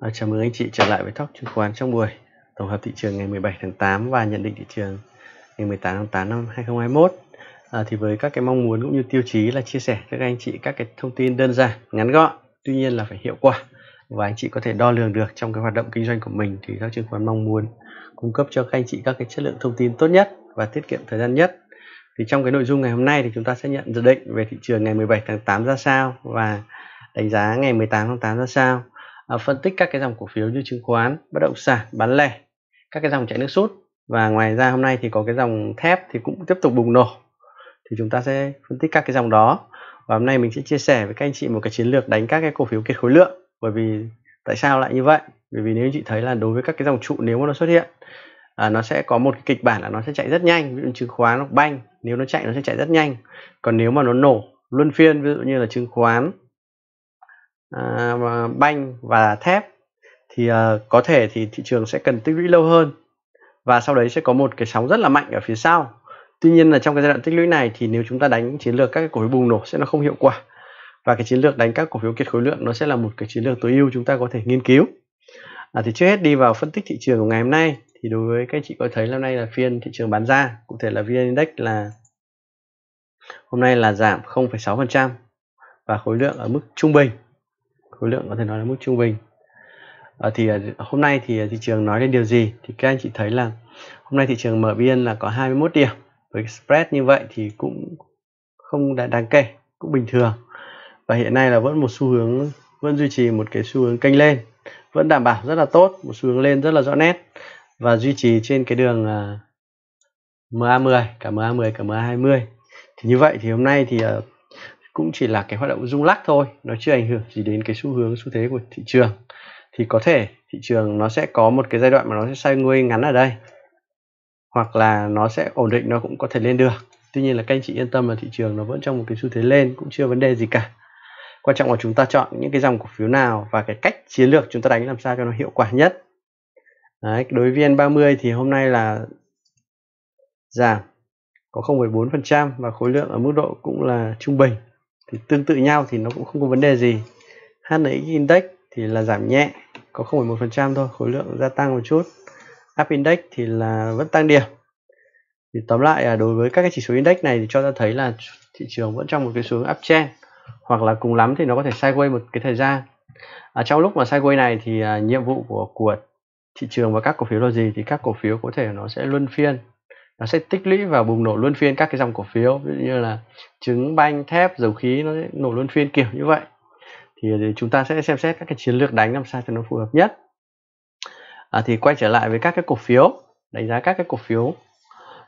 À, chào mừng anh chị trở lại với Talk chứng khoán trong buổi tổng hợp thị trường ngày 17 tháng 8 và nhận định thị trường ngày 18 tháng 8 năm 2021. À, ờ, thì với các cái mong muốn cũng như tiêu chí là chia sẻ với các anh chị các cái thông tin đơn giản, ngắn gọn, tuy nhiên là phải hiệu quả và anh chị có thể đo lường được trong cái hoạt động kinh doanh của mình thì các chứng khoán mong muốn cung cấp cho các anh chị các cái chất lượng thông tin tốt nhất và tiết kiệm thời gian nhất. Thì trong cái nội dung ngày hôm nay thì chúng ta sẽ nhận dự định về thị trường ngày 17 tháng 8 ra sao và đánh giá ngày 18 tháng 8 ra sao Ờ, phân tích các cái dòng cổ phiếu như chứng khoán bất động sản bán lẻ các cái dòng chạy nước rút và ngoài ra hôm nay thì có cái dòng thép thì cũng tiếp tục bùng nổ thì chúng ta sẽ phân tích các cái dòng đó và hôm nay mình sẽ chia sẻ với các anh chị một cái chiến lược đánh các cái cổ phiếu kết khối lượng bởi vì tại sao lại như vậy bởi vì nếu anh chị thấy là đối với các cái dòng trụ nếu mà nó xuất hiện à, nó sẽ có một cái kịch bản là nó sẽ chạy rất nhanh ví dụ chứng khoán nó banh nếu nó chạy nó sẽ chạy rất nhanh còn nếu mà nó nổ luân phiên ví dụ như là chứng khoán À, banh và thép thì ờ, có thể thì thị trường sẽ cần tích lũy lâu hơn và sau đấy sẽ có một cái sóng rất là mạnh ở phía sau tuy nhiên là trong cái giai đoạn tích lũy này thì nếu chúng ta đánh chiến lược các cái cổ phiếu bùng nổ sẽ nó không hiệu quả và cái chiến lược đánh các cổ phiếu kiệt khối lượng nó sẽ là một cái chiến lược tối ưu chúng ta có thể nghiên cứu à, thì trước hết đi vào phân tích thị trường của ngày hôm nay thì đối với các chị có thấy hôm nay là phiên thị trường bán ra cụ thể là vn index là hôm nay là giảm 0,6% và khối lượng ở mức trung bình khối lượng có thể nói là mức trung bình à, thì ờ, hôm nay thì ờ, thị trường nói lên điều gì thì các anh chị thấy là hôm nay thị trường mở biên là có 21 điểm với spread như vậy thì cũng không đáng kể cũng bình thường và hiện nay là vẫn một xu hướng vẫn duy trì một cái xu hướng kênh lên vẫn đảm bảo rất là tốt một xu hướng lên rất là rõ nét và duy trì trên cái đường MA10 cả MA10 cả MA20 thì như vậy thì hôm nay thì cũng chỉ là cái hoạt động rung lắc thôi nó chưa ảnh hưởng gì đến cái xu hướng xu thế của thị trường thì có thể thị trường nó sẽ có một cái giai đoạn mà nó sẽ sideways ngắn ở đây hoặc là nó sẽ ổn định nó cũng có thể lên được tuy nhiên là các anh chị yên tâm là thị trường nó vẫn trong một cái xu thế lên cũng chưa vấn đề gì cả quan trọng là chúng ta chọn những cái dòng cổ phiếu nào và cái cách chiến lược chúng ta đánh làm sao cho nó hiệu quả nhất Đấy, đối với VN30 thì hôm nay là giảm có 0,4% và khối lượng ở mức độ cũng là trung bình thì tương tự nhau thì nó cũng không có vấn đề gì HNX index thì là giảm nhẹ có 0,1% thôi khối lượng gia tăng một chút up index thì là vẫn tăng điểm thì tóm lại là đối với các cái chỉ số index này thì cho ta thấy là thị trường vẫn trong một cái xuống uptrend hoặc là cùng lắm thì nó có thể sideways một cái thời gian à, trong lúc mà sideways này thì à, nhiệm vụ của của thị trường và các cổ phiếu là gì thì các cổ phiếu có thể nó sẽ luân phiên nó sẽ tích lũy và bùng nổ luân phiên các cái dòng cổ phiếu ví dụ như là trứng banh thép dầu khí nó sẽ nổ luân phiên kiểu như vậy thì, chúng ta sẽ xem xét các cái chiến lược đánh làm sao cho nó phù hợp nhất à, thì quay trở lại với các cái cổ phiếu đánh giá các cái cổ phiếu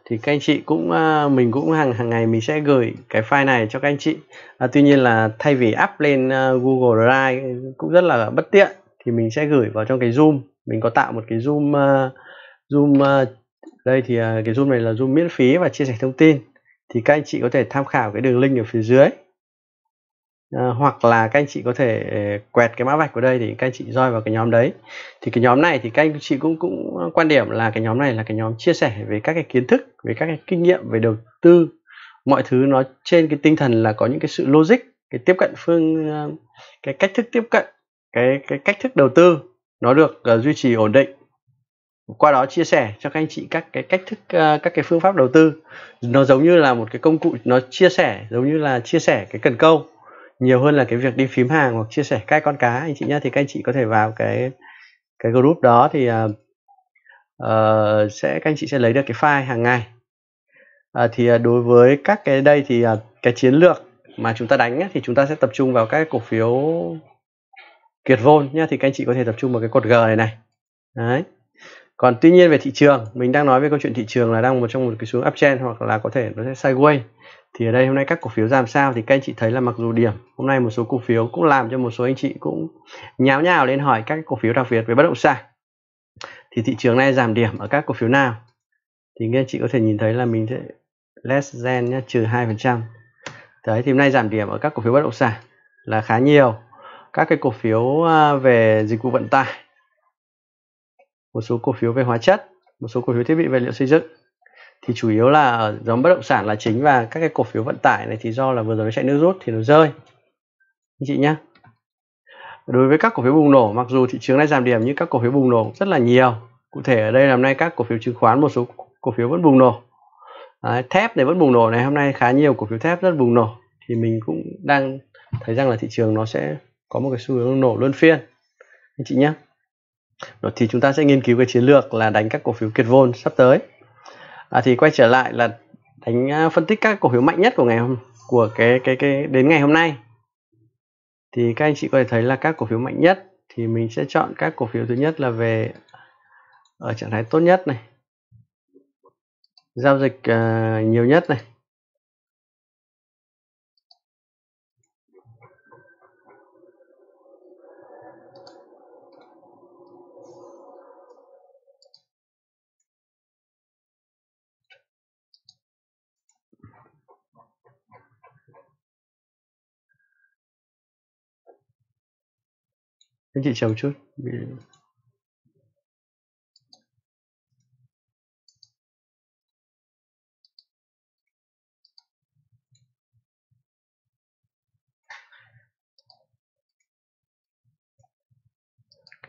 thì các anh chị cũng à, mình cũng hàng hàng ngày mình sẽ gửi cái file này cho các anh chị à, tuy nhiên là thay vì up lên à, Google Drive cũng rất là bất tiện thì mình sẽ gửi vào trong cái zoom mình có tạo một cái zoom à, zoom đây thì à, cái zoom này là zoom miễn phí và chia sẻ thông tin thì các anh chị có thể tham khảo cái đường link ở phía dưới à, hoặc là các anh chị có thể à, quẹt cái mã vạch của đây thì các anh chị join vào cái nhóm đấy thì cái nhóm này thì các anh chị cũng cũng à, quan điểm là cái nhóm này là cái nhóm chia sẻ về các cái kiến thức về các cái kinh nghiệm về đầu tư mọi thứ nó trên cái tinh thần là có những cái sự logic cái tiếp cận phương cái cách thức tiếp cận cái cái cách thức đầu tư nó được uh, duy trì ổn định qua đó chia sẻ cho các anh chị các cái cách thức ờ, các cái phương pháp đầu tư nó giống như là một cái công cụ nó chia sẻ giống như là chia sẻ cái cần câu nhiều hơn là cái việc đi phím hàng hoặc chia sẻ các con cá anh chị nhé thì các anh chị có thể vào cái cái group đó thì uh, uh, sẽ các anh chị sẽ lấy được cái file hàng ngày uh, thì uh, đối với các cái đây thì uh, cái chiến lược mà chúng ta đánh ấy, thì chúng ta sẽ tập trung vào các cổ phiếu kiệt vôn nhá thì các anh chị có thể tập trung vào cái cột g này này đấy còn tuy nhiên về thị trường mình đang nói về câu chuyện thị trường là đang một trong một cái xuống uptrend hoặc là có thể nó sẽ sideways thì ở đây hôm nay các cổ phiếu giảm sao thì các anh chị thấy là mặc dù điểm hôm nay một số cổ phiếu cũng làm cho một số anh chị cũng nháo nhào lên hỏi các cổ phiếu đặc biệt về bất động sản thì thị trường này giảm điểm ở các cổ phiếu nào thì các anh chị có thể nhìn thấy là mình sẽ less than nhé trừ 2% phần đấy thì hôm nay giảm điểm ở các cổ phiếu bất động sản là khá nhiều các cái cổ phiếu à, về dịch vụ vận tải một số cổ phiếu về hóa chất một số cổ phiếu thiết bị vật liệu xây dựng thì chủ yếu là ở nhóm bất động sản là chính và các cái cổ phiếu vận tải này thì do là vừa rồi nó chạy nước rút thì nó rơi anh chị nhé đối với các cổ phiếu bùng nổ mặc dù thị trường đã giảm điểm nhưng các cổ phiếu bùng nổ rất là nhiều cụ thể ở đây hôm nay các cổ phiếu chứng khoán một số cổ phiếu vẫn bùng nổ Đấy, thép này vẫn bùng nổ này hôm nay khá nhiều cổ phiếu thép rất bùng nổ thì mình cũng đang thấy rằng là thị trường nó sẽ có một cái xu hướng nổ luân phiên anh chị nhé đó thì chúng ta sẽ nghiên cứu cái chiến lược là đánh các cổ phiếu kiệt vôn sắp tới à, thì quay trở lại là đánh à, phân tích các cổ phiếu mạnh nhất của ngày hôm của cái cái cái đến ngày hôm nay thì các anh chị có thể thấy là các cổ phiếu mạnh nhất thì mình sẽ chọn các cổ phiếu thứ nhất là về ở trạng thái tốt nhất này giao dịch uh, nhiều nhất này anh chị chờ chút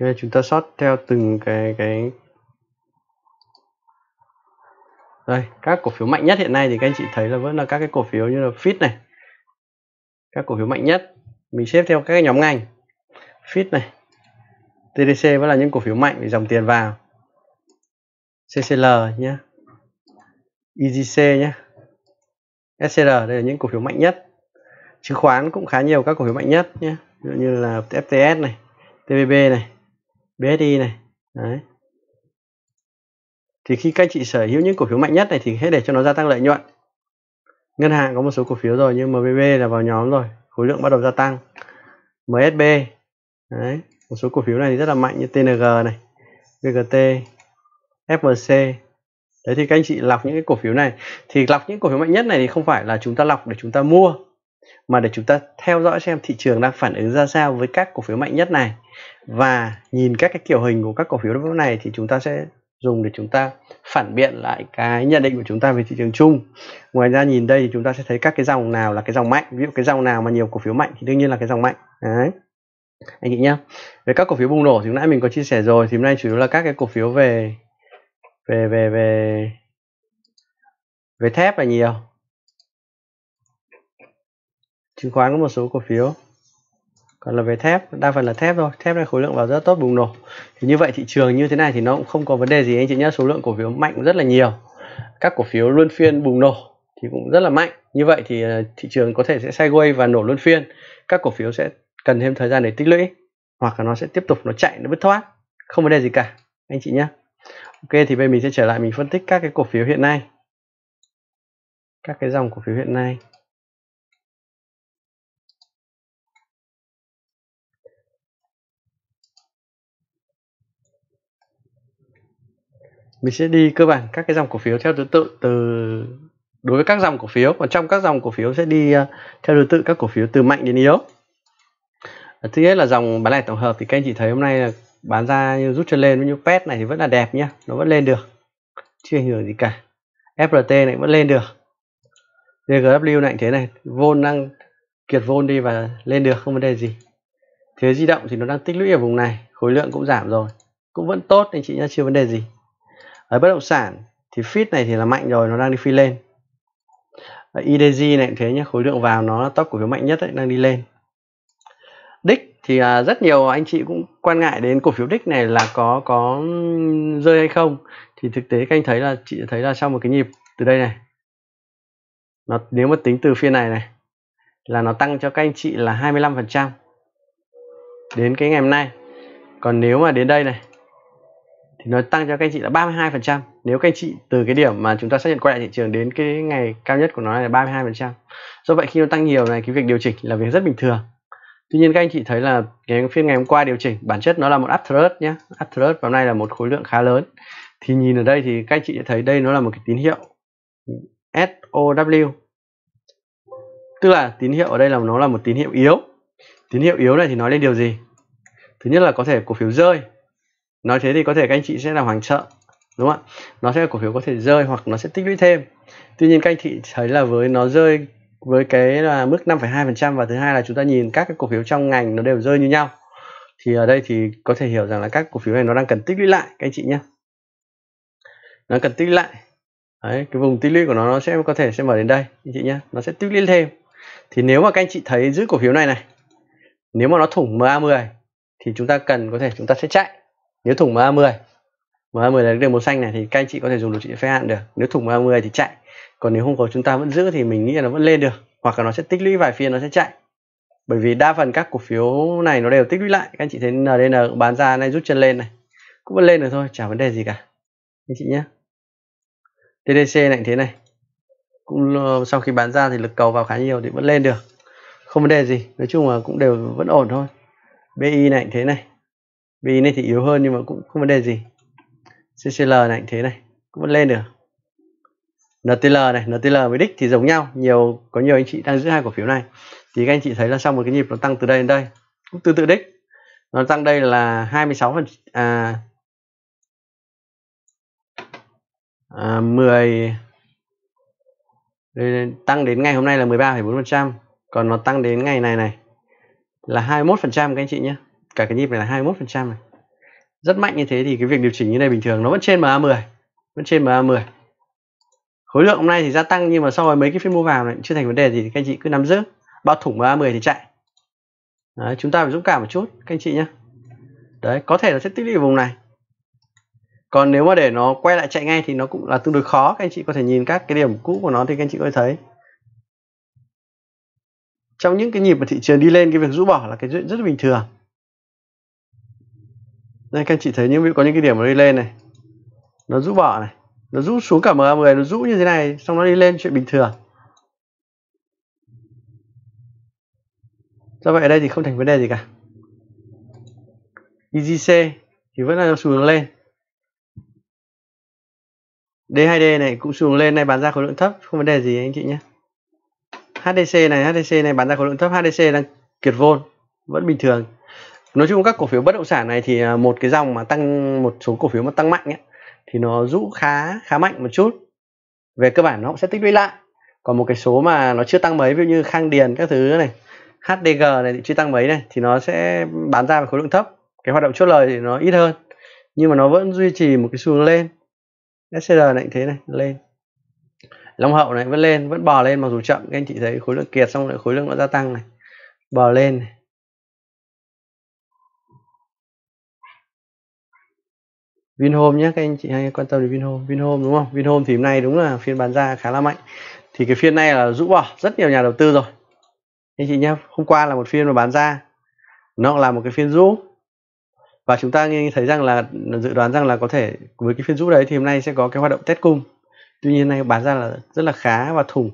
Ok, chúng ta sort theo từng cái cái đây các cổ phiếu mạnh nhất hiện nay thì các anh chị thấy là vẫn là các cái cổ phiếu như là fit này các cổ phiếu mạnh nhất mình xếp theo các nhóm ngành FIT này TDC vẫn là những cổ phiếu mạnh vì dòng tiền vào CCL nhé EGC nhé SCR đây là những cổ phiếu mạnh nhất chứng khoán cũng khá nhiều các cổ phiếu mạnh nhất nhé ví dụ như là FTS này TBB này BSI này đấy thì khi các anh chị sở hữu những cổ phiếu mạnh nhất này thì hãy để cho nó gia tăng lợi nhuận ngân hàng có một số cổ phiếu rồi như MBB là vào nhóm rồi khối lượng bắt đầu gia tăng MSB đấy một số cổ phiếu này thì rất là mạnh như TNG này VGT FVC. đấy thì các anh chị lọc những cái cổ phiếu này thì lọc những cổ phiếu mạnh nhất này thì không phải là chúng ta lọc để chúng ta mua mà để chúng ta theo dõi xem thị trường đang phản ứng ra sao với các cổ phiếu mạnh nhất này và nhìn các cái kiểu hình của các cổ phiếu này thì chúng ta sẽ dùng để chúng ta phản biện lại cái nhận định của chúng ta về thị trường chung ngoài ra nhìn đây thì chúng ta sẽ thấy các cái dòng nào là cái dòng mạnh ví dụ cái dòng nào mà nhiều cổ phiếu mạnh thì đương nhiên là cái dòng mạnh đấy anh chị nhé về các cổ phiếu bùng nổ thì nãy mình có chia sẻ rồi thì hôm nay chủ yếu là các cái cổ phiếu về về về về về thép là nhiều chứng khoán có một số cổ phiếu còn là về thép đa phần là thép thôi thép này khối lượng vào rất tốt bùng nổ thì như vậy thị trường như thế này thì nó cũng không có vấn đề gì anh chị nhé số lượng cổ phiếu mạnh rất là nhiều các cổ phiếu luân phiên bùng nổ thì cũng rất là mạnh như vậy thì ờ, thị trường có thể sẽ sideways và nổ luân phiên các cổ phiếu sẽ cần thêm thời gian để tích lũy hoặc là nó sẽ tiếp tục nó chạy nó bứt thoát không vấn đề gì cả anh chị nhé ok thì bây mình sẽ trở lại mình phân tích các cái cổ phiếu hiện nay các cái dòng cổ phiếu hiện nay mình sẽ đi cơ bản các cái dòng cổ phiếu theo thứ tự từ đối với các dòng cổ phiếu còn trong các dòng cổ phiếu sẽ đi ờ, theo thứ tự các cổ phiếu từ mạnh đến yếu thứ nhất là dòng bán lẻ tổng hợp thì các anh chị thấy hôm nay là bán ra như rút chân lên như pet này thì vẫn là đẹp nhá nó vẫn lên được chưa ảnh hưởng gì cả frt này vẫn lên được dgw này thế này vôn đang kiệt vôn đi và lên được không vấn đề gì thế di động thì nó đang tích lũy ở vùng này khối lượng cũng giảm rồi cũng vẫn tốt anh chị nhá chưa vấn đề gì ở bất động sản thì fit này thì là mạnh rồi nó đang đi phi lên idg này thế nhá khối lượng vào nó top cổ phiếu mạnh nhất ấy, đang đi lên thì à, rất nhiều anh chị cũng quan ngại đến cổ phiếu đích này là có có rơi hay không thì thực tế các anh thấy là chị thấy là sau một cái nhịp từ đây này nó nếu mà tính từ phiên này này là nó tăng cho các anh chị là 25 phần trăm đến cái ngày hôm nay còn nếu mà đến đây này thì nó tăng cho các anh chị là 32 phần trăm nếu các anh chị từ cái điểm mà chúng ta xác nhận quay lại thị trường đến cái ngày cao nhất của nó là 32 phần trăm do vậy khi nó tăng nhiều này cái việc điều chỉnh là việc rất bình thường Tuy nhiên các anh chị thấy là cái phiên ngày hôm qua điều chỉnh bản chất nó là một uptrend nhé uptrend vào nay là một khối lượng khá lớn thì nhìn ở đây thì các anh chị thấy đây nó là một cái tín hiệu SOW tức là tín hiệu ở đây là nó là một tín hiệu yếu tín hiệu yếu này thì nói lên điều gì thứ nhất là có thể cổ phiếu rơi nói thế thì có thể các anh chị sẽ là hoàng sợ đúng không ạ nó sẽ cổ phiếu có thể rơi hoặc nó sẽ tích lũy thêm tuy nhiên các anh chị thấy là với nó rơi với cái là mức 5,2% và thứ hai là chúng ta nhìn các cái cổ phiếu trong ngành nó đều rơi như nhau thì ở đây thì có thể hiểu rằng là các cổ phiếu này nó đang cần tích lũy lại các anh chị nhé nó cần tích lũy lại Đấy, cái vùng tích lũy của nó nó sẽ có thể sẽ mở đến đây anh chị nhé nó sẽ tích lũy thêm thì nếu mà các anh chị thấy giữ cổ phiếu này này nếu mà nó thủng MA10 thì chúng ta cần có thể chúng ta sẽ chạy nếu thủng MA10 MA10 là đường màu xanh này thì các anh chị có thể dùng đồ trị phế hạn được nếu thủng MA10 thì chạy còn nếu không có chúng ta vẫn giữ thì mình nghĩ là nó vẫn lên được hoặc là nó sẽ tích lũy vài phiên nó sẽ chạy bởi vì đa phần các cổ phiếu này nó đều tích lũy lại các anh chị thấy NDN cũng bán ra nay rút chân lên này cũng vẫn lên được thôi chả vấn đề gì cả anh chị nhé TDC này thế này cũng ờ, sau khi bán ra thì lực cầu vào khá nhiều thì vẫn lên được không vấn đề gì nói chung là cũng đều vẫn ổn thôi BI này thế này BI này thì yếu hơn nhưng mà cũng không vấn đề gì CCL này thế này cũng vẫn lên được NTL này, NTL với đích thì giống nhau, nhiều có nhiều anh chị đang giữ hai cổ phiếu này. Thì các anh chị thấy là sau một cái nhịp nó tăng từ đây đến đây, cũng tương tự đích, Nó tăng đây là 26 phần à, à 10 tăng đến ngày hôm nay là 13,4%, còn nó tăng đến ngày này này là 21% các anh chị nhé. Cả cái nhịp này là 21% này. Rất mạnh như thế thì cái việc điều chỉnh như này bình thường nó vẫn trên MA10, vẫn trên MA10 khối lượng hôm nay thì gia tăng nhưng mà so với mấy cái phiên mua vào này chưa thành vấn đề gì thì các anh chị cứ nắm giữ bao thủng ba 10 thì chạy đấy, chúng ta phải dũng cảm một chút các anh chị nhé đấy có thể là sẽ tích lũy vùng này còn nếu mà để nó quay lại chạy ngay thì nó cũng là tương đối khó các anh chị có thể nhìn các cái điểm cũ của nó thì các anh chị có thể thấy trong những cái nhịp mà thị trường đi lên cái việc rũ bỏ là cái chuyện rất là bình thường đây các anh chị thấy những có những cái điểm mà đi lên này nó rũ bỏ này nó rũ xuống cả MA10 nó rũ như thế này xong nó đi lên chuyện bình thường do vậy ở đây thì không thành vấn đề gì cả EGC thì vẫn là xu hướng lên D2D này cũng xu hướng lên này bán ra khối lượng thấp không vấn đề gì anh chị nhé HDC này HDC này bán ra khối lượng thấp HDC đang kiệt vôn vẫn bình thường nói chung các cổ phiếu bất động sản này thì à, một cái dòng mà tăng một số cổ phiếu mà tăng mạnh ấy, thì nó rũ khá khá mạnh một chút về cơ bản nó cũng sẽ tích lũy lại còn một cái số mà nó chưa tăng mấy ví dụ như khang điền các thứ này HDG này thì chưa tăng mấy này thì nó sẽ bán ra với khối lượng thấp cái hoạt động chốt lời thì nó ít hơn nhưng mà nó vẫn duy trì một cái xu hướng lên SCR này thế này lên Long Hậu này vẫn lên vẫn bò lên mặc dù chậm các anh chị thấy khối lượng kiệt xong rồi khối lượng nó gia tăng này bò lên này Vinhome nhé các anh chị hay quan tâm đến Vinhome Vinhome đúng không Vinhome thì hôm nay đúng là phiên bán ra khá là mạnh thì cái phiên này là rũ bỏ rất nhiều nhà đầu tư rồi anh chị nhé hôm qua là một phiên mà bán ra nó là một cái phiên rũ và chúng ta thấy rằng là dự đoán rằng là có thể với cái phiên rũ đấy thì hôm nay sẽ có cái hoạt động test cung tuy nhiên nay bán ra là rất là khá và thùng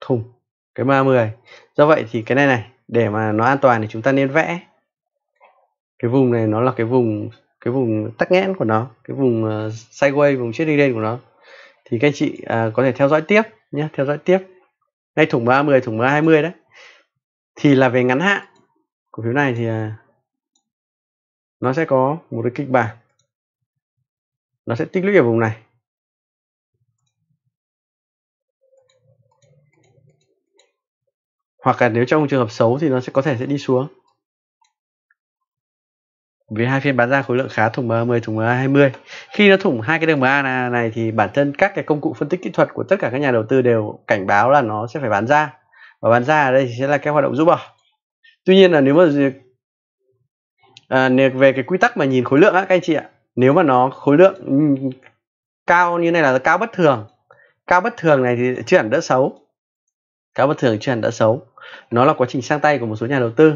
thùng cái 30 do vậy thì cái này này để mà nó an toàn thì chúng ta nên vẽ cái vùng này nó là cái vùng cái vùng tắc nghẽn của nó cái vùng uh, ờ, sideways vùng chết đi lên của nó thì các anh chị à, có thể theo dõi tiếp nhé theo dõi tiếp ngay thủng MA 10 thủng hai mươi đấy thì là về ngắn hạn cổ phiếu này thì à, nó sẽ có một cái kịch bản nó sẽ tích lũy ở vùng này hoặc là nếu trong trường hợp xấu thì nó sẽ có thể sẽ đi xuống vì hai phiên bán ra khối lượng khá thủng MA10 thủng MA20 khi nó thủng hai cái đường MA này, này thì bản thân các cái công cụ phân tích kỹ thuật của tất cả các nhà đầu tư đều cảnh báo là nó sẽ phải bán ra và bán ra ở đây thì sẽ là cái hoạt động giúp bỏ tuy nhiên là nếu mà à, về cái quy tắc mà nhìn khối lượng á các anh chị ạ nếu mà nó khối lượng ừ, cao như này là cao bất thường cao bất thường này thì chưa hẳn đã xấu cao bất thường chưa hẳn đã xấu nó là quá trình sang tay của một số nhà đầu tư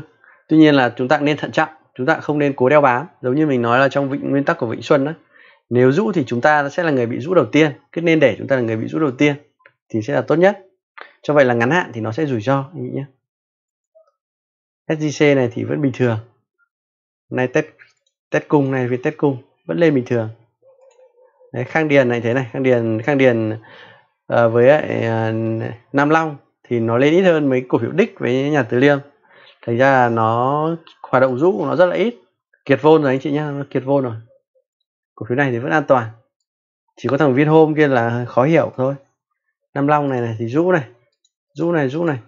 tuy nhiên là chúng ta nên thận trọng chúng ta không nên cố đeo bám giống như mình nói là trong vịnh, nguyên tắc của vịnh xuân đó nếu rũ thì chúng ta sẽ là người bị rũ đầu tiên cứ nên để chúng ta là người bị rũ đầu tiên thì sẽ là tốt nhất cho vậy là ngắn hạn thì nó sẽ rủi ro anh nhé SJC này thì vẫn bình thường nay tết tết cung này với tết cung vẫn lên bình thường Đấy, khang điền này thế này khang điền khang điền uh, với uh, nam long thì nó lên ít hơn mấy cổ phiếu đích với nhà tứ liêm thành ra là nó hoạt động rũ của nó rất là ít kiệt vôn rồi anh chị nhá kiệt vôn rồi cổ phiếu này thì vẫn an toàn chỉ có thằng hôm kia là khó hiểu thôi Nam Long này này thì rũ này rũ này rũ này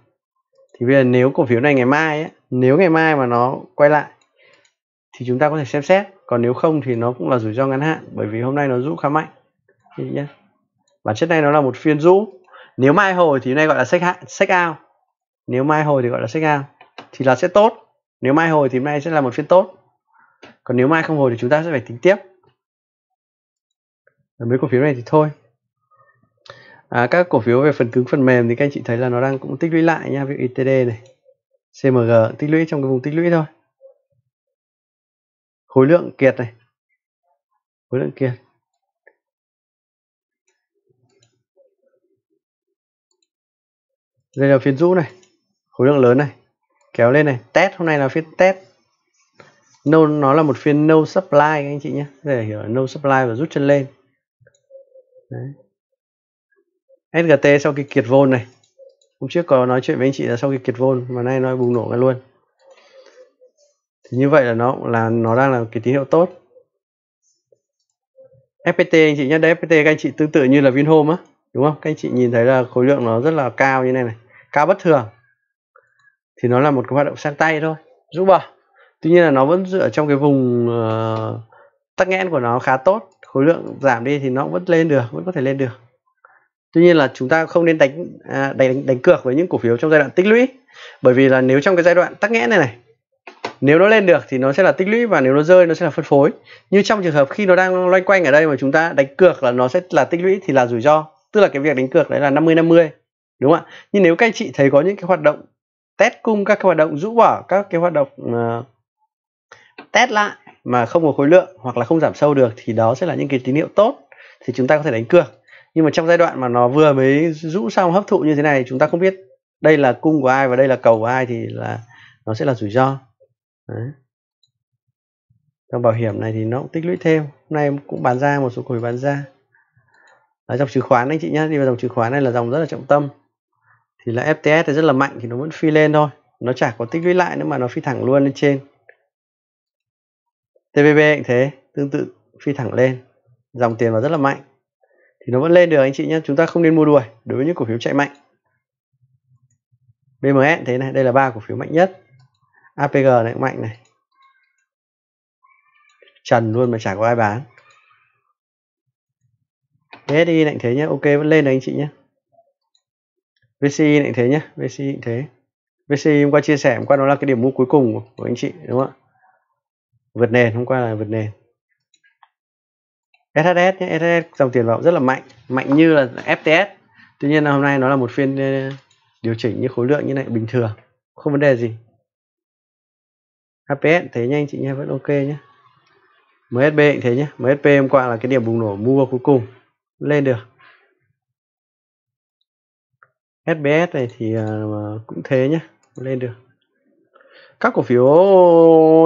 thì bây giờ nếu cổ phiếu này ngày mai ấy, nếu ngày mai mà nó quay lại thì chúng ta có thể xem xét còn nếu không thì nó cũng là rủi ro ngắn hạn bởi vì hôm nay nó rũ khá mạnh thì nhá bản chất này nó là một phiên rũ nếu mai hồi thì nay gọi là sách hạn sách ao nếu mai hồi thì gọi là sách ao thì là sẽ tốt nếu mai hồi thì hôm nay sẽ là một phiên tốt còn nếu mai không hồi thì chúng ta sẽ phải tính tiếp mấy cổ phiếu này thì thôi à, các cổ phiếu về phần cứng phần mềm thì các anh chị thấy là nó đang cũng tích lũy lại nha việc ITD này CMG tích lũy trong cái vùng tích lũy thôi khối lượng kiệt này khối lượng kiệt đây là phiên rũ này khối lượng lớn này kéo lên này test hôm nay là phiên test no nó là một phiên no supply các anh chị nhé để hiểu no supply và rút chân lên Đấy. SGT sau khi kiệt vôn này hôm trước có nói chuyện với anh chị là sau khi kiệt vôn mà nay nó bùng nổ ra luôn thì như vậy là nó là nó đang là cái tín hiệu tốt FPT anh chị nhé đấy FPT các anh chị tương tự như là Vinhome á đúng không các anh chị nhìn thấy là khối lượng nó rất là cao như này này cao bất thường thì nó là một cái hoạt động sang tay thôi rũ bỏ tuy nhiên là nó vẫn dựa trong cái vùng uh, tắc nghẽn của nó khá tốt khối lượng giảm đi thì nó vẫn lên được vẫn có thể lên được tuy nhiên là chúng ta không nên đánh à, đánh, đánh đánh cược với những cổ phiếu trong giai đoạn tích lũy bởi vì là nếu trong cái giai đoạn tắc nghẽn này này nếu nó lên được thì nó sẽ là tích lũy và nếu nó rơi nó sẽ là phân phối như trong trường hợp khi nó đang loanh quanh ở đây mà chúng ta đánh cược là nó sẽ là tích lũy thì là rủi ro tức là cái việc đánh cược đấy là 50 50 đúng không ạ nhưng nếu các anh chị thấy có những cái hoạt động test cung các cái hoạt động rũ bỏ các cái hoạt động uh, test lại mà không có khối lượng hoặc là không giảm sâu được thì đó sẽ là những cái tín hiệu tốt thì chúng ta có thể đánh cược nhưng mà trong giai đoạn mà nó vừa mới rũ xong hấp thụ như thế này chúng ta không biết đây là cung của ai và đây là cầu của ai thì là nó sẽ là rủi ro Đấy. trong bảo hiểm này thì nó cũng tích lũy thêm hôm nay cũng bán ra một số cổ bán ra ở dòng chứng khoán anh chị nhé đi vào dòng chứng khoán này là dòng rất là trọng tâm thì là FTS thì rất là mạnh thì nó vẫn phi lên thôi nó chả có tích lũy lại nữa mà nó phi thẳng luôn lên trên TVB cũng thế tương tự phi thẳng lên dòng tiền vào rất là mạnh thì nó vẫn lên được anh chị nhé chúng ta không nên mua đuổi đối với những cổ phiếu chạy mạnh BMS thế này đây là ba cổ phiếu mạnh nhất APG này cũng mạnh này trần luôn mà chả có ai bán SDI này thế nhé ok vẫn lên đấy anh chị nhé VCI định thế nhé VCI định thế VCI hôm qua chia sẻ hôm qua đó là cái điểm mua cuối cùng của, anh chị đúng không ạ vượt nền hôm qua là vượt nền SHS nhé SHS dòng tiền vào rất là mạnh mạnh như là FTS tuy nhiên là hôm nay nó là một phiên ờ, điều chỉnh như khối lượng như này bình thường không vấn đề gì HPS thế nhanh chị nhé vẫn ok nhé MSB thế nhé MSB hôm qua là cái điểm bùng nổ mua cuối cùng lên được SBS này thì à, cũng thế nhé lên được các cổ phiếu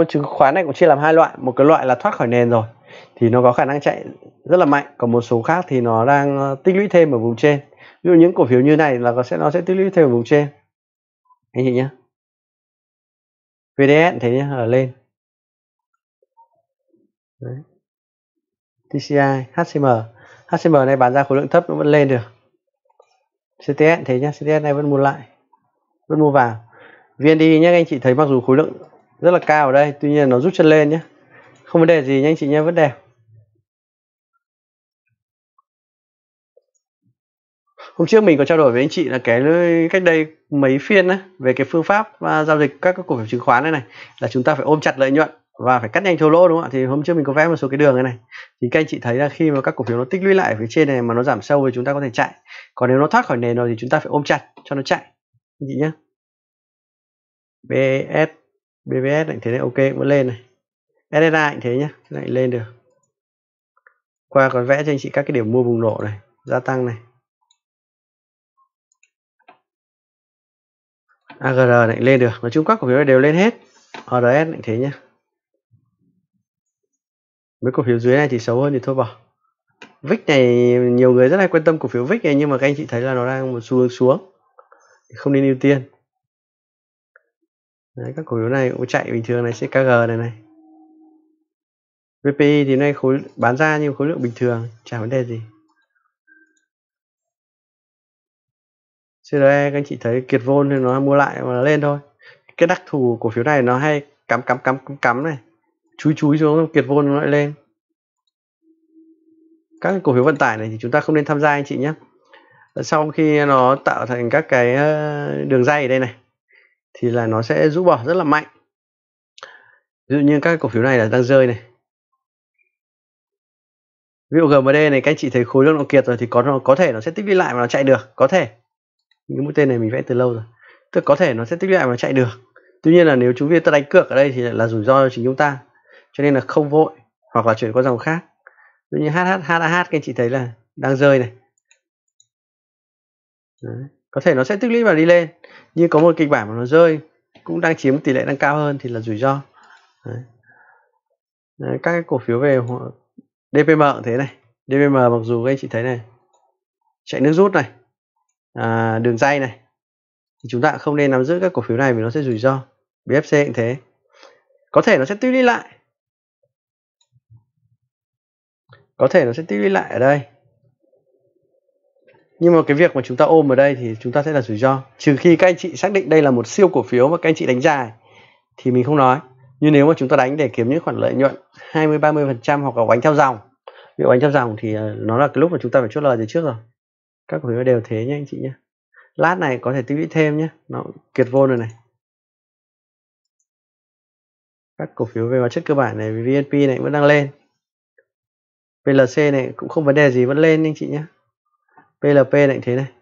chứng khoán này cũng chia làm hai loại một cái loại là thoát khỏi nền rồi thì nó có khả năng chạy rất là mạnh còn một số khác thì nó đang à, tích lũy thêm ở vùng trên ví dụ những cổ phiếu như này là nó sẽ nó sẽ tích lũy thêm ở vùng trên anh chị nhé VDS thế nhé là lên Đấy. TCI HCM HCM này bán ra khối lượng thấp nó vẫn lên được CTS thế nhá CTS này vẫn mua lại vẫn mua vào VND nhá anh chị thấy mặc dù khối lượng rất là cao ở đây tuy nhiên nó rút chân lên nhá, không vấn đề gì nhé anh chị nhé vẫn đẹp hôm trước mình có trao đổi với anh chị là cái cách đây mấy phiên ấy, về cái phương pháp à, giao dịch các cổ phiếu chứng khoán này này là chúng ta phải ôm chặt lợi nhuận và phải cắt nhanh thua lỗ đúng không ạ thì hôm trước mình có vẽ một số cái đường này này thì các anh chị thấy là khi mà các cổ phiếu nó tích lũy lại ở phía trên này mà nó giảm sâu thì chúng ta có thể chạy còn nếu nó thoát khỏi nền rồi thì chúng ta phải ôm chặt cho nó chạy anh chị nhé BS BBS anh thế này ok vẫn lên này SSA anh thế nhá lại lên được qua còn vẽ cho anh chị các cái điểm mua vùng nổ này gia tăng này AGR lại lên được nói chung các cổ phiếu đều lên hết RS anh thế nhé mấy cổ phiếu dưới này thì xấu hơn thì thôi bỏ VIX này nhiều người rất là quan tâm cổ phiếu VIX này nhưng mà các anh chị thấy là nó đang một xu hướng xuống không nên ưu tiên Đấy, các cổ phiếu này cũng chạy bình thường này sẽ KG này này VPI thì nay khối bán ra nhưng khối lượng bình thường chả vấn đề gì CRE các anh chị thấy kiệt vôn thì nó mua lại mà nó lên thôi cái đặc thù cổ phiếu này nó hay cắm cắm cắm cắm cắm này chúi chúi xuống kiệt vôn nó lại lên các cổ phiếu vận tải này thì chúng ta không nên tham gia anh chị nhé sau khi nó tạo thành các cái ờ, đường dây ở đây này thì là nó sẽ rũ bỏ rất là mạnh ví dụ như các cổ phiếu này là đang rơi này ví dụ GMD này các anh chị thấy khối lượng nó kiệt rồi thì có có thể nó sẽ tích lũy lại mà nó chạy được có thể những mũi tên này mình vẽ từ lâu rồi tức có thể nó sẽ tích lũy lại mà nó chạy được tuy nhiên là nếu chúng ta đánh cược ở đây thì là rủi ro cho chính chúng ta cho nên là không vội hoặc là chuyển qua dòng khác ví như hh hh các anh chị thấy là đang rơi này Đấy. có thể nó sẽ tích lũy và đi lên nhưng có một kịch bản mà nó rơi cũng đang chiếm tỷ lệ đang cao hơn thì là rủi ro Đấy. Đấy, các cái cổ phiếu về DPM cũng thế này DPM mặc dù các anh chị thấy này chạy nước rút này à, đường dây này thì chúng ta không nên nắm giữ các cổ phiếu này vì nó sẽ rủi ro BFC cũng thế có thể nó sẽ tích lũy lại có thể nó sẽ tích lũy lại ở đây nhưng mà cái việc mà chúng ta ôm ở đây thì chúng ta sẽ là rủi ro trừ khi các anh chị xác định đây là một siêu cổ phiếu mà các anh chị đánh dài thì mình không nói nhưng nếu mà chúng ta đánh để kiếm những khoản lợi nhuận 20 30 phần trăm hoặc là đánh theo dòng ví dụ đánh theo dòng thì ờ, nó là cái lúc mà chúng ta phải chốt lời từ trước rồi các cổ phiếu đều thế nhé anh chị nhé lát này có thể tích lũy thêm nhé nó kiệt vô rồi này các cổ phiếu về hóa chất cơ bản này VNP này vẫn đang lên PLC này cũng không vấn đề gì vẫn lên anh chị nhé PLP này thế này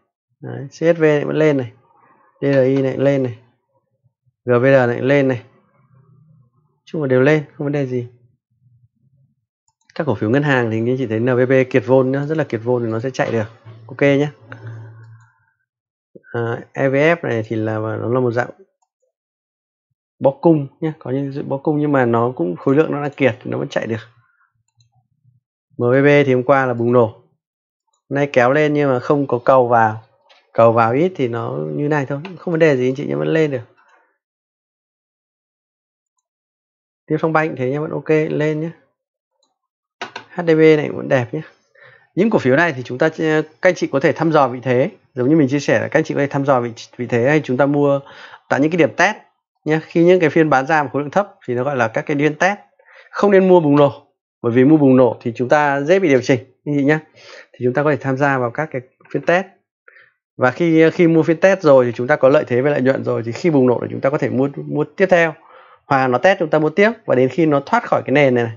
Đấy, CSV này vẫn lên này DRI này lên này GVR này lên này chung là đều lên không vấn đề gì các cổ phiếu ngân hàng thì anh chị thấy NVB kiệt vôn nữa rất là kiệt vôn thì nó sẽ chạy được ok nhé à, EVF này thì là nó là một dạng bó cung nhé có những bó cung nhưng mà nó cũng khối lượng nó là kiệt nó vẫn chạy được MBB thì hôm qua là bùng nổ hôm nay kéo lên nhưng mà không có cầu vào cầu vào ít thì nó như này thôi không vấn đề gì anh chị nhé vẫn lên được Tiên xong Banh thế nhé vẫn ok lên nhé HDB này vẫn đẹp nhé những cổ phiếu này thì chúng ta các anh chị có thể thăm dò vị thế giống như mình chia sẻ là các anh chị có thể thăm dò vị vị thế hay chúng ta mua tại những cái điểm test nhé khi những cái phiên bán ra một khối lượng thấp thì nó gọi là các cái điên test không nên mua bùng nổ bởi vì mua bùng nổ thì chúng ta dễ bị điều chỉnh anh chị nhé thì chúng ta có thể tham gia vào các cái phiên test và khi khi mua phiên test rồi thì chúng ta có lợi thế về lợi nhuận rồi thì khi bùng nổ thì chúng ta có thể mua mua tiếp theo hoặc là nó test chúng ta mua tiếp và đến khi nó thoát khỏi cái nền này, này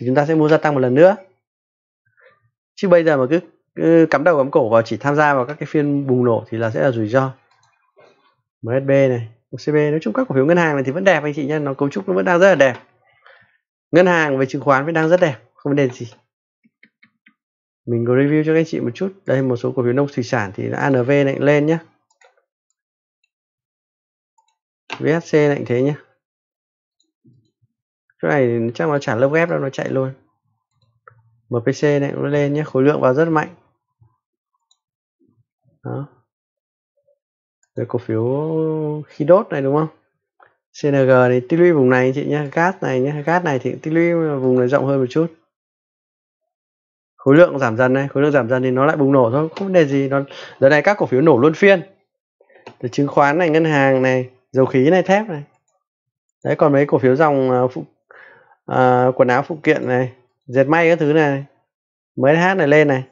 thì chúng ta sẽ mua gia tăng một lần nữa chứ bây giờ mà cứ, cứ cắm đầu cắm cổ vào chỉ tham gia vào các cái phiên bùng nổ thì là sẽ là rủi ro MSB này, OCB nói chung các cổ phiếu ngân hàng này thì vẫn đẹp anh chị nhé, nó cấu trúc nó vẫn đang rất là đẹp ngân hàng với chứng khoán vẫn đang rất đẹp không vấn đề gì mình có review cho các anh chị một chút đây một số cổ phiếu nông thủy sản thì ANV lại lên nhé VHC lại thế nhé Cái này chắc nó trả lớp ghép đâu nó chạy luôn MPC này nó lên nhé khối lượng vào rất mạnh đó rồi cổ phiếu khí đốt này đúng không CNG này tích lũy vùng này anh chị nhé gas này nhé gas này thì tích lũy vùng này rộng hơn một chút khối lượng giảm dần này khối lượng giảm dần thì nó lại bùng nổ thôi không vấn đề gì nó giờ này các cổ phiếu nổ luôn phiên từ chứng khoán này ngân hàng này dầu khí này thép này đấy còn mấy cổ phiếu dòng à, phụ, uh, quần áo phụ kiện này dệt may các thứ này mới hát này lên này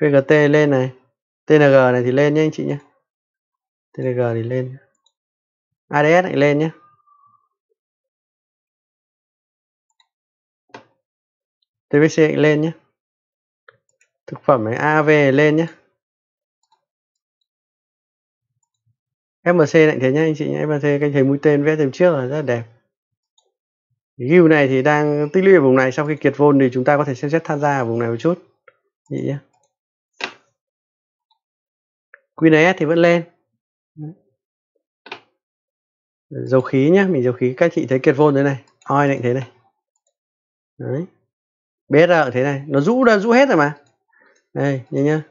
vgt lên này tng này thì lên nhé anh chị nhé tng thì lên ADS này lên nhé TVC này lên nhé thực phẩm này AV này lên nhé MC lại thế nhé anh chị nhé MC kênh thấy mũi tên vẽ thêm trước là rất là đẹp Ghiu này thì đang tích lũy ở vùng này sau khi kiệt vôn thì chúng ta có thể xem xét tham gia ở vùng này một chút nhé. QNS thì vẫn lên dầu khí nhé mình dầu khí các chị thấy kiệt vôn thế này oi này thế này đấy BR thế này nó rũ ra rũ hết rồi mà đây nhìn nhá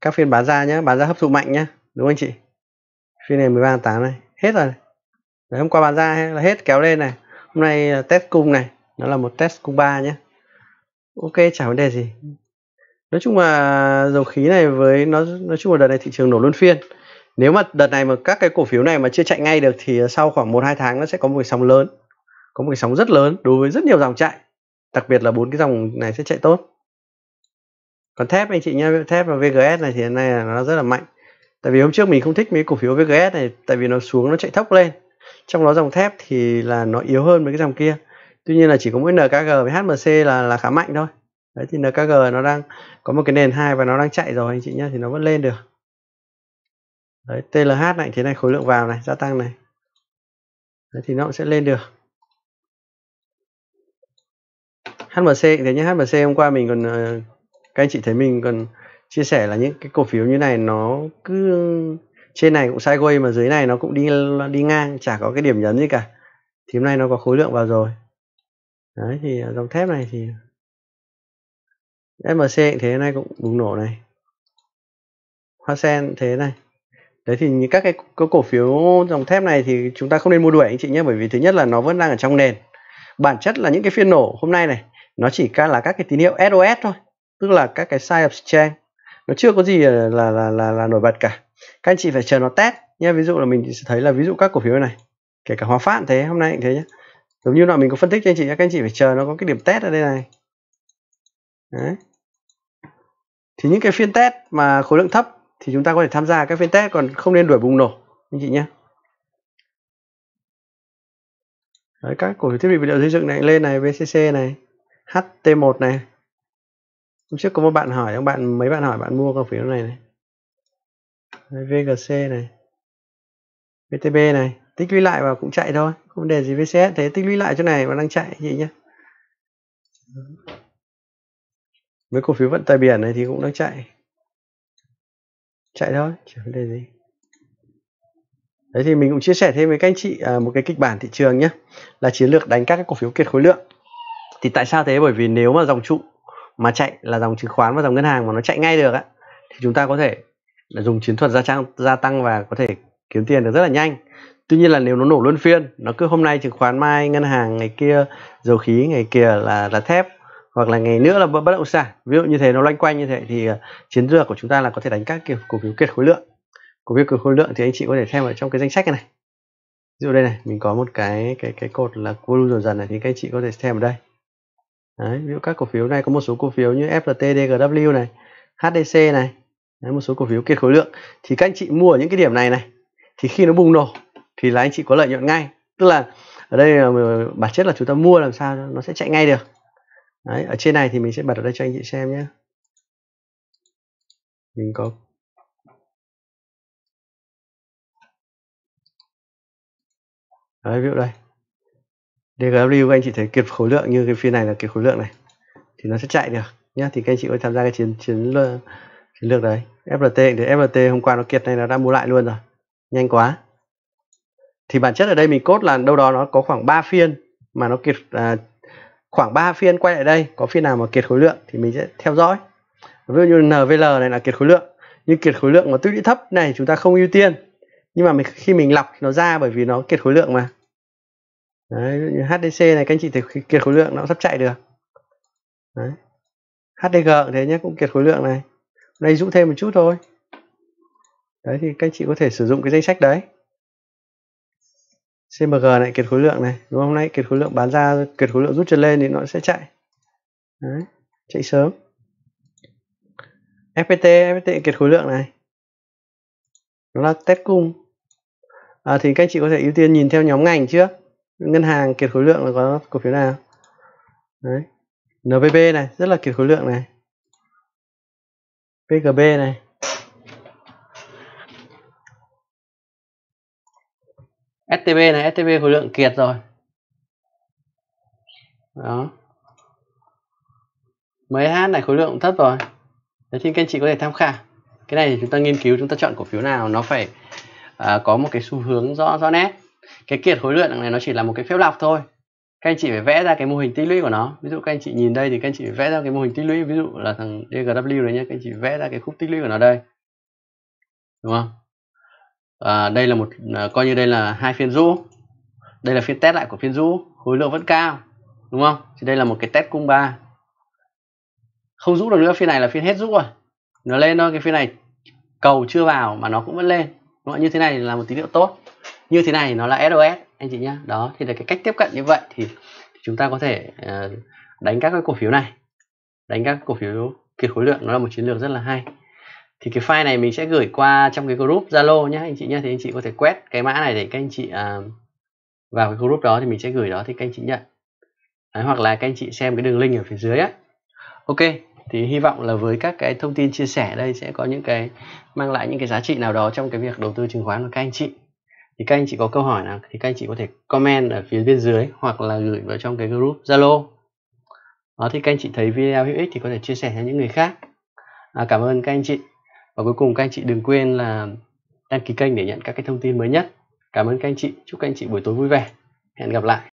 các phiên bán ra nhá bán ra hấp thụ mạnh nhá đúng không anh chị phiên này 13 8 này hết rồi đấy, hôm qua bán ra là hết kéo lên này hôm nay test cung này nó là một test cung ba nhé ok chả vấn đề gì nói chung là dầu khí này với nó nói chung là đợt này thị trường nổ luôn phiên nếu mà đợt này mà các cái cổ phiếu này mà chưa chạy ngay được thì sau khoảng một hai tháng nó sẽ có một cái sóng lớn có một cái sóng rất lớn đối với rất nhiều dòng chạy đặc biệt là bốn cái dòng này sẽ chạy tốt còn thép anh chị nhá thép và VGS này thì hiện nay là nó rất là mạnh tại vì hôm trước mình không thích mấy cổ phiếu VGS này tại vì nó xuống nó chạy thấp lên trong đó dòng thép thì là nó yếu hơn mấy cái dòng kia tuy nhiên là chỉ có mỗi NKG với HMC là là khá mạnh thôi đấy thì NKG nó đang có một cái nền hai và nó đang chạy rồi anh chị nhé, thì nó vẫn lên được đấy, TLH này thế này khối lượng vào này gia tăng này đấy, thì nó cũng sẽ lên được HMC thế nhé HMC hôm qua mình còn ờ, các anh chị thấy mình còn chia sẻ là những cái cổ phiếu như này nó cứ trên này cũng sideways mà dưới này nó cũng đi đi ngang chả có cái điểm nhấn gì cả thì hôm nay nó có khối lượng vào rồi đấy thì dòng thép này thì MC thế này cũng bùng nổ này hoa sen thế này Đấy thì những các cái, cổ phiếu dòng thép này thì chúng ta không nên mua đuổi anh chị nhé bởi vì thứ nhất là nó vẫn đang ở trong nền. Bản chất là những cái phiên nổ hôm nay này nó chỉ là các cái tín hiệu SOS thôi, tức là các cái sign of strength. Nó chưa có gì là là là là, là nổi bật cả. Các anh chị phải chờ nó test nhé. Ví dụ là mình sẽ thấy là ví dụ các cổ phiếu này, kể cả Hòa Phát thế, hôm nay cũng thế nhé. Giống như là mình có phân tích cho anh chị, các anh chị phải chờ nó có cái điểm test ở đây này. Đấy. Thì những cái phiên test mà khối lượng thấp thì chúng ta có thể tham gia các phiên test còn không nên đuổi bùng nổ anh chị nhé Đấy, các cổ phiếu thiết bị vật liệu xây dựng này lên này VCC này HT1 này hôm trước có một bạn hỏi ông bạn mấy bạn hỏi bạn mua cổ phiếu này này Đấy, VGC này VTB này tích lũy lại và cũng chạy thôi không đề gì VCS thế tích lũy lại chỗ này và đang chạy chị nhé với cổ phiếu vận tải biển này thì cũng đang chạy chạy thôi chẳng vấn đề gì đấy thì mình cũng chia sẻ thêm với các anh chị à, một cái kịch bản thị trường nhé là chiến lược đánh các cái cổ phiếu kiệt khối lượng thì tại sao thế bởi vì nếu mà dòng trụ mà chạy là dòng chứng khoán và dòng ngân hàng mà nó chạy ngay được á thì chúng ta có thể là dùng chiến thuật gia tăng gia tăng và có thể kiếm tiền được rất là nhanh tuy nhiên là nếu nó nổ luân phiên nó cứ hôm nay chứng khoán mai ngân hàng ngày kia dầu khí ngày kia là là thép hoặc là ngày nữa là bất động sản ví dụ như thế nó loanh quanh như thế thì ờ, chiến lược của chúng ta là có thể đánh các kiểu cổ phiếu kiệt khối lượng cổ phiếu kiệt khối lượng thì anh chị có thể xem ở trong cái danh sách này, này ví dụ đây này mình có một cái cái cái cột là volume dần dần này thì các anh chị có thể xem ở đây Đấy, ví dụ các cổ phiếu này có một số cổ phiếu như FLT, DGW này, HDC này, Đấy, một số cổ phiếu kiệt khối lượng thì các anh chị mua ở những cái điểm này này thì khi nó bùng nổ thì là anh chị có lợi nhuận ngay tức là ở đây ờ, bản chất là chúng ta mua làm sao nó sẽ chạy ngay được Đấy, ở trên này thì mình sẽ bật ở đây cho anh chị xem nhé. Mình có Đấy, ví dụ đây. DGW các anh chị thấy kiệt khối lượng như cái phiên này là kiệt khối lượng này thì nó sẽ chạy được nhá thì các anh chị có tham gia cái chiến chiến lược chiến lược đấy FRT thì FRT hôm qua nó kiệt này nó đã mua lại luôn rồi nhanh quá thì bản chất ở đây mình cốt là đâu đó nó có khoảng 3 phiên mà nó kiệt à, khoảng 3 phiên quay lại đây có phiên nào mà kiệt khối lượng thì mình sẽ theo dõi ví dụ như NVL này là kiệt khối lượng nhưng kiệt khối lượng mà tích lũy thấp này chúng ta không ưu tiên nhưng mà mình, khi mình lọc nó ra bởi vì nó kiệt khối lượng mà Đấy, như HDC này các anh chị thấy kiệt khối lượng nó sắp chạy được Đấy. HDG cũng thế nhé cũng kiệt khối lượng này đây dũng thêm một chút thôi đấy thì các anh chị có thể sử dụng cái danh sách đấy CMG này kiệt khối lượng này đúng không Hôm nay kiệt khối lượng bán ra kiệt khối lượng rút chân lên thì nó sẽ chạy Đấy, chạy sớm FPT FPT kiệt khối lượng này nó là test cung à, thì các chị có thể ưu tiên nhìn theo nhóm ngành trước ngân hàng kiệt khối lượng là có cổ phiếu nào Đấy. NVB này rất là kiệt khối lượng này PGB này STB này STB khối lượng kiệt rồi đó MH này khối lượng thấp rồi thế thì các anh chị có thể tham khảo cái này thì chúng ta nghiên cứu chúng ta chọn cổ phiếu nào nó phải à, có một cái xu hướng rõ rõ nét cái kiệt khối lượng này nó chỉ là một cái phép lọc thôi các anh chị phải vẽ ra cái mô hình tích lũy của nó ví dụ các anh chị nhìn đây thì các anh chị phải vẽ ra cái mô hình tích lũy ví dụ là thằng DGW này nhé các anh chị vẽ ra cái khúc tích lũy của nó đây đúng không à, đây là một à, coi như đây là hai phiên rũ đây là phiên test lại của phiên rũ khối lượng vẫn cao đúng không thì đây là một cái test cung ba không rũ được nữa phiên này là phiên hết rũ rồi nó lên thôi cái phiên này cầu chưa vào mà nó cũng vẫn lên đúng không? như thế này là một tín hiệu tốt như thế này nó là SOS anh chị nhá đó thì là cái cách tiếp cận như vậy thì, chúng ta có thể uh, đánh các cái cổ phiếu này đánh các cổ phiếu kiệt khối lượng nó là một chiến lược rất là hay thì cái file này mình sẽ gửi qua trong cái group Zalo nhé anh chị nhé thì anh chị có thể quét cái mã này để các anh chị uh, vào cái group đó thì mình sẽ gửi đó thì các anh chị nhận Đấy, hoặc là các anh chị xem cái đường link ở phía dưới á ok thì hy vọng là với các cái thông tin chia sẻ đây sẽ có những cái mang lại những cái giá trị nào đó trong cái việc đầu tư chứng khoán của các anh chị thì các anh chị có câu hỏi nào thì các anh chị có thể comment ở phía bên dưới hoặc là gửi vào trong cái group zalo đó thì các anh chị thấy video hữu ích thì có thể chia sẻ cho những người khác à, cảm ơn các anh chị và cuối cùng các anh chị đừng quên là đăng ký kênh để nhận các cái thông tin mới nhất cảm ơn các anh chị chúc các anh chị buổi tối vui vẻ hẹn gặp lại